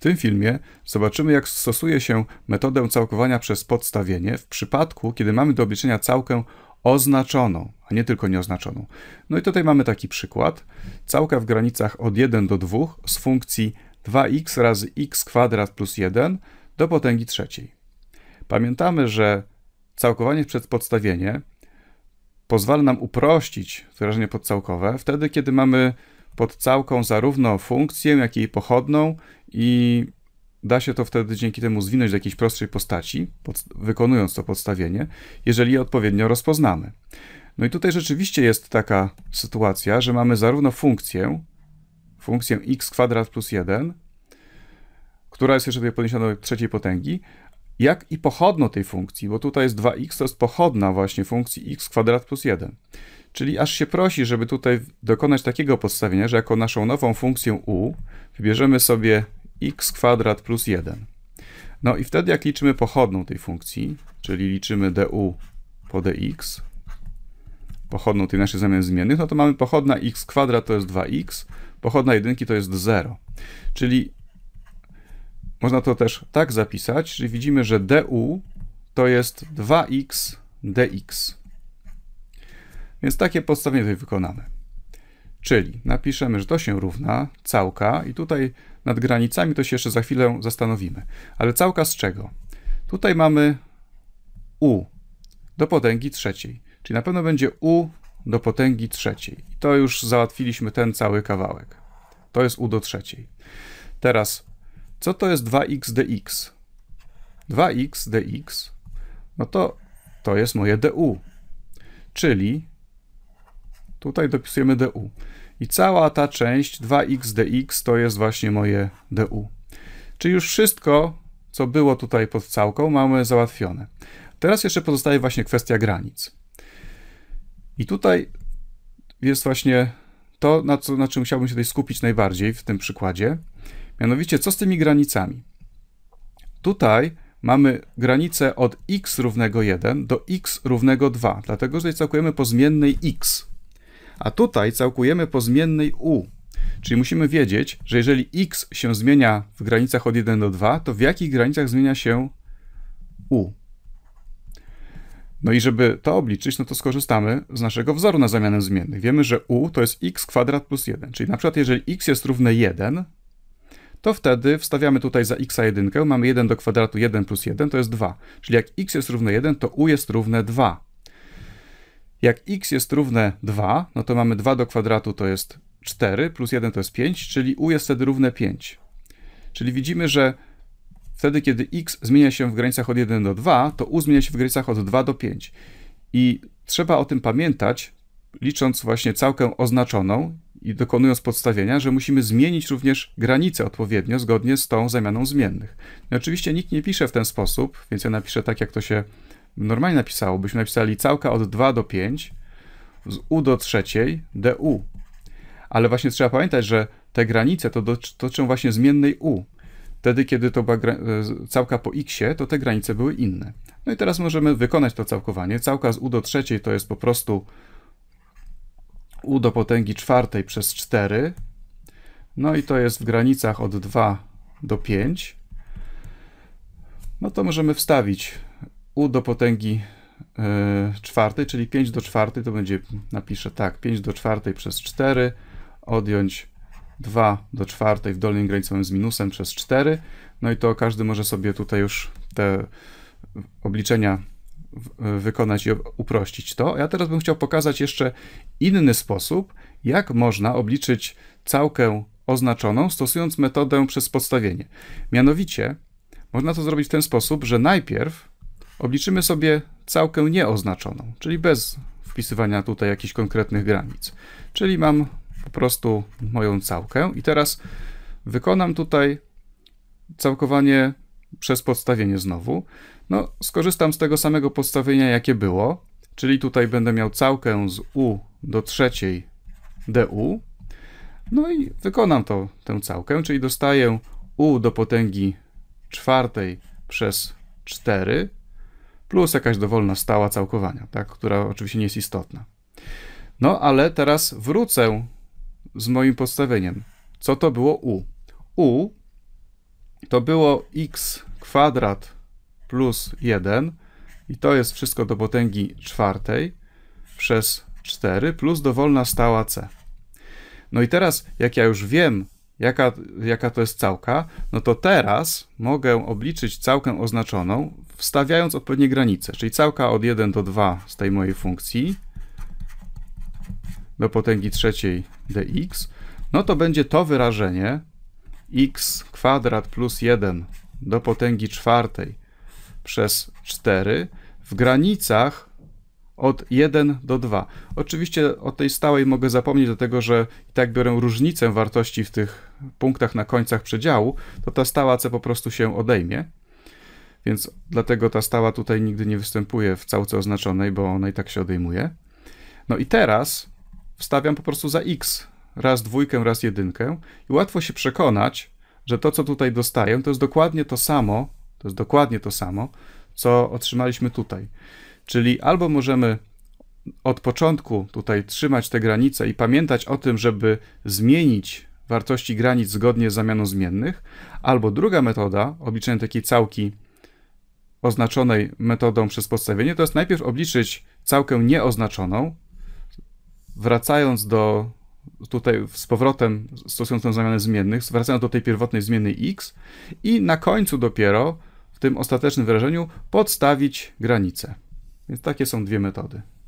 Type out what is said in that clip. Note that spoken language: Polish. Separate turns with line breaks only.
W tym filmie zobaczymy, jak stosuje się metodę całkowania przez podstawienie w przypadku, kiedy mamy do obliczenia całkę oznaczoną, a nie tylko nieoznaczoną. No i tutaj mamy taki przykład. Całka w granicach od 1 do 2 z funkcji 2x razy x kwadrat plus 1 do potęgi trzeciej. Pamiętamy, że całkowanie przez podstawienie pozwala nam uprościć wyrażenie podcałkowe wtedy, kiedy mamy pod całką zarówno funkcję, jak i pochodną i da się to wtedy dzięki temu zwinąć do jakiejś prostszej postaci, pod, wykonując to podstawienie, jeżeli je odpowiednio rozpoznamy. No i tutaj rzeczywiście jest taka sytuacja, że mamy zarówno funkcję, funkcję x kwadrat plus 1, która jest jeszcze tutaj podniesiona do trzeciej potęgi, jak i pochodną tej funkcji, bo tutaj jest 2x, to jest pochodna właśnie funkcji x kwadrat plus 1. Czyli aż się prosi, żeby tutaj dokonać takiego podstawienia, że jako naszą nową funkcję u wybierzemy sobie x kwadrat plus 1. No i wtedy jak liczymy pochodną tej funkcji, czyli liczymy du po dx, pochodną tej naszej zamiany zmiennych, no to mamy pochodna x kwadrat to jest 2x, pochodna jedynki to jest 0. Czyli można to też tak zapisać, że widzimy, że du to jest 2x dx. Więc takie podstawienie tutaj wykonamy. Czyli napiszemy, że to się równa całka i tutaj nad granicami to się jeszcze za chwilę zastanowimy. Ale całka z czego? Tutaj mamy u do potęgi trzeciej. Czyli na pewno będzie u do potęgi trzeciej. I to już załatwiliśmy ten cały kawałek. To jest u do trzeciej. Teraz co to jest 2x dx? 2x dx, no to to jest moje du, czyli tutaj dopisujemy du. I cała ta część 2x dx to jest właśnie moje du. Czyli już wszystko, co było tutaj pod całką, mamy załatwione. Teraz jeszcze pozostaje właśnie kwestia granic. I tutaj jest właśnie to, na, co, na czym chciałbym się tutaj skupić najbardziej w tym przykładzie. Mianowicie, co z tymi granicami? Tutaj mamy granicę od x równego 1 do x równego 2, dlatego że całkujemy po zmiennej x. A tutaj całkujemy po zmiennej u. Czyli musimy wiedzieć, że jeżeli x się zmienia w granicach od 1 do 2, to w jakich granicach zmienia się u. No i żeby to obliczyć, no to skorzystamy z naszego wzoru na zamianę zmiennych. Wiemy, że u to jest x kwadrat plus 1, czyli na przykład jeżeli x jest równe 1, to wtedy wstawiamy tutaj za x 1, mamy 1 do kwadratu 1 plus 1 to jest 2. Czyli jak x jest równe 1, to u jest równe 2. Jak x jest równe 2, no to mamy 2 do kwadratu to jest 4, plus 1 to jest 5, czyli u jest wtedy równe 5. Czyli widzimy, że wtedy, kiedy x zmienia się w granicach od 1 do 2, to u zmienia się w granicach od 2 do 5. I trzeba o tym pamiętać, licząc właśnie całkę oznaczoną i dokonując podstawienia, że musimy zmienić również granice odpowiednio zgodnie z tą zamianą zmiennych. No I oczywiście nikt nie pisze w ten sposób, więc ja napiszę tak, jak to się normalnie napisało. Byśmy napisali całka od 2 do 5, z u do 3, du. Ale właśnie trzeba pamiętać, że te granice to dotyczą właśnie zmiennej u. Wtedy, kiedy to była e, całka po x, to te granice były inne. No i teraz możemy wykonać to całkowanie. Całka z u do trzeciej to jest po prostu u do potęgi czwartej przez 4. No i to jest w granicach od 2 do 5. No to możemy wstawić u do potęgi e, czwartej, czyli 5 do czwartej to będzie, napiszę tak, 5 do czwartej przez 4, odjąć 2 do czwartej w dolnej granicowym z minusem przez 4. No i to każdy może sobie tutaj już te obliczenia wykonać i uprościć to. Ja teraz bym chciał pokazać jeszcze inny sposób, jak można obliczyć całkę oznaczoną, stosując metodę przez podstawienie. Mianowicie, można to zrobić w ten sposób, że najpierw obliczymy sobie całkę nieoznaczoną, czyli bez wpisywania tutaj jakichś konkretnych granic. Czyli mam po prostu moją całkę i teraz wykonam tutaj całkowanie przez podstawienie znowu. No, skorzystam z tego samego podstawienia, jakie było, czyli tutaj będę miał całkę z u do trzeciej du. No i wykonam to, tę całkę, czyli dostaję u do potęgi czwartej przez 4 plus jakaś dowolna stała całkowania, tak, która oczywiście nie jest istotna. No ale teraz wrócę z moim podstawieniem. Co to było u? u to było x kwadrat plus 1 i to jest wszystko do potęgi czwartej przez 4 plus dowolna stała c. No i teraz, jak ja już wiem, jaka, jaka to jest całka, no to teraz mogę obliczyć całkę oznaczoną, wstawiając odpowiednie granice, czyli całka od 1 do 2 z tej mojej funkcji do potęgi trzeciej dx, no to będzie to wyrażenie x kwadrat plus 1 do potęgi czwartej przez 4 w granicach od 1 do 2. Oczywiście o tej stałej mogę zapomnieć, dlatego że i tak biorę różnicę wartości w tych punktach na końcach przedziału, to ta stała c po prostu się odejmie. Więc dlatego ta stała tutaj nigdy nie występuje w całce oznaczonej, bo ona i tak się odejmuje. No i teraz wstawiam po prostu za x raz dwójkę, raz jedynkę i łatwo się przekonać, że to, co tutaj dostaję, to jest dokładnie to samo, to jest dokładnie to samo, co otrzymaliśmy tutaj. Czyli albo możemy od początku tutaj trzymać te granice i pamiętać o tym, żeby zmienić wartości granic zgodnie z zamianą zmiennych, albo druga metoda, obliczenia takiej całki oznaczonej metodą przez podstawienie, to jest najpierw obliczyć całkę nieoznaczoną, wracając do tutaj z powrotem stosując zamianę zmiennych, wracając do tej pierwotnej zmiennej x i na końcu dopiero w tym ostatecznym wyrażeniu podstawić granicę. Więc takie są dwie metody.